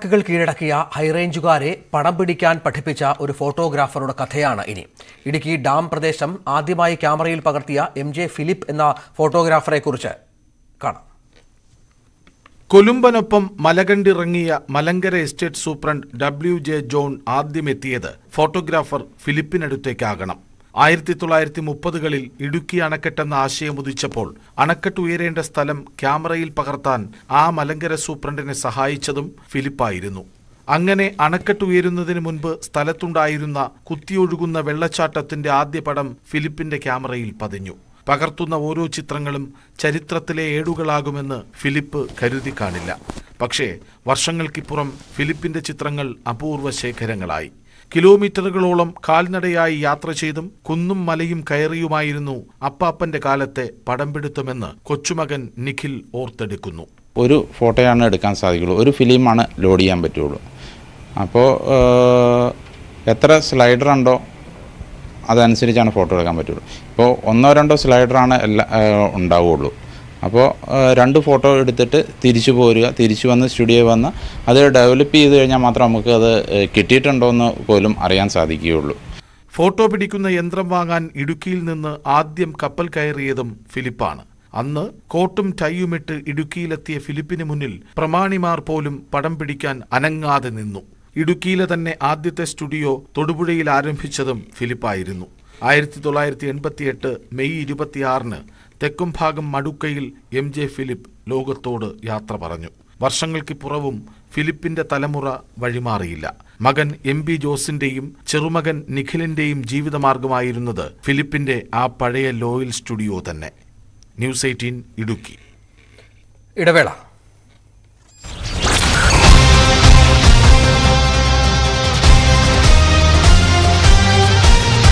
ഷെയർമാർക്കുകൾ കീഴടക്കിയ ഹൈറേഞ്ചുകാരെ പടം പിടിക്കാൻ പഠിപ്പിച്ച ഒരു ഫോട്ടോഗ്രാഫറുടെ കഥയാണ് ഇനി ഇടുക്കി ഡാം പ്രദേശം ആദ്യമായി ക്യാമറയിൽ പകർത്തിയ എം ജെ ഫിലിപ്പ് എന്ന ഫോട്ടോഗ്രാഫറെക്കുറിച്ച് കാണാം കൊലുമ്പനൊപ്പം മലകണ്ടിറങ്ങിയ Malankara estate superintendent W J John ആദ്യമെത്തിയത് ഫോട്ടോഗ്രാഫർ ഫിലിപ്പിനടുത്തേക്കാകണം ആയിരത്തി തൊള്ളായിരത്തി മുപ്പതുകളിൽ ഇടുക്കി അണക്കെട്ടെന്ന ആശയം ഉദിച്ചപ്പോൾ അണക്കെട്ട് ഉയരേണ്ട സ്ഥലം ക്യാമറയിൽ പകർത്താൻ ആ മലങ്കര സൂപ്രണ്ടിനെ സഹായിച്ചതും ഫിലിപ്പായിരുന്നു അങ്ങനെ അണക്കെട്ട് ഉയരുന്നതിന് മുൻപ് സ്ഥലത്തുണ്ടായിരുന്ന കുത്തിയൊഴുകുന്ന വെള്ളച്ചാട്ടത്തിന്റെ ആദ്യ പടം ഫിലിപ്പിന്റെ ക്യാമറയിൽ പതിഞ്ഞു പകർത്തുന്ന ഓരോ ചിത്രങ്ങളും ചരിത്രത്തിലെ ഏടുകളാകുമെന്ന് ഫിലിപ്പ് കരുതി കാണില്ല പക്ഷേ വർഷങ്ങൾക്കിപ്പുറം ഫിലിപ്പിന്റെ ചിത്രങ്ങൾ അപൂർവ ശേഖരങ്ങളായി കിലോമീറ്ററുകളോളം കാൽനടയായി യാത്ര ചെയ്തും കുന്നും മലയും കയറിയുമായിരുന്നു അപ്പാപ്പന്റെ കാലത്തെ പടംപിടുത്തമെന്ന് കൊച്ചുമകൻ നിഖിൽ ഓർത്തെടുക്കുന്നു ഒരു ഫോട്ടോയാണ് എടുക്കാൻ സാധിക്കുള്ളൂ ഒരു ഫിലിമാണ് ലോഡ് ചെയ്യാൻ പറ്റുള്ളൂ അപ്പോൾ എത്ര സ്ലൈഡർ ഉണ്ടോ അതനുസരിച്ചാണ് ഫോട്ടോ എടുക്കാൻ പറ്റുള്ളൂ ഇപ്പോൾ ഒന്നോ രണ്ടോ സ്ലൈഡറാണ് എല്ലാ ഉണ്ടാവുകയുള്ളൂ അപ്പോൾ രണ്ട് ഫോട്ടോ എടുത്തിട്ട് തിരിച്ചു പോരുക തിരിച്ചു വന്ന് സ്റ്റുഡിയോ വന്ന് അത് ഡെവലപ്പ് ചെയ്ത് കഴിഞ്ഞാൽ മാത്രം നമുക്ക് അത് കിട്ടിയിട്ടുണ്ടോ എന്ന് പോലും അറിയാൻ സാധിക്കുകയുള്ളൂ ഫോട്ടോ പിടിക്കുന്ന യന്ത്രം വാങ്ങാൻ ഇടുക്കിയിൽ നിന്ന് ആദ്യം കപ്പൽ കയറിയതും ഫിലിപ്പാണ് അന്ന് കോട്ടും ടൈയുമിട്ട് ഇടുക്കിയിലെത്തിയ ഫിലിപ്പിന് മുന്നിൽ പ്രമാണിമാർ പോലും പടം പിടിക്കാൻ അനങ്ങാതെ നിന്നു ഇടുക്കിയിലെ തന്നെ ആദ്യത്തെ സ്റ്റുഡിയോ തൊടുപുഴയിൽ ആരംഭിച്ചതും ഫിലിപ്പായിരുന്നു ആയിരത്തി തൊള്ളായിരത്തി എൺപത്തിയെട്ട് മെയ് ഇരുപത്തിയാറിന് തെക്കും ഭാഗം മടുക്കയിൽ എം ജെ ഫിലിപ്പ് ലോകത്തോട് യാത്ര പറഞ്ഞു വർഷങ്ങൾക്കിപ്പുറവും ഫിലിപ്പിന്റെ തലമുറ വഴിമാറിയില്ല മകൻ എം ബി ജോസിന്റെയും ചെറുമകൻ നിഖിലിന്റെയും ജീവിതമാർഗമായിരുന്നത് ഫിലിപ്പിന്റെ ആ പഴയ ലോയൽ സ്റ്റുഡിയോ തന്നെ ന്യൂസ് എയ്റ്റീൻ ഇടുക്കി ഇടവേള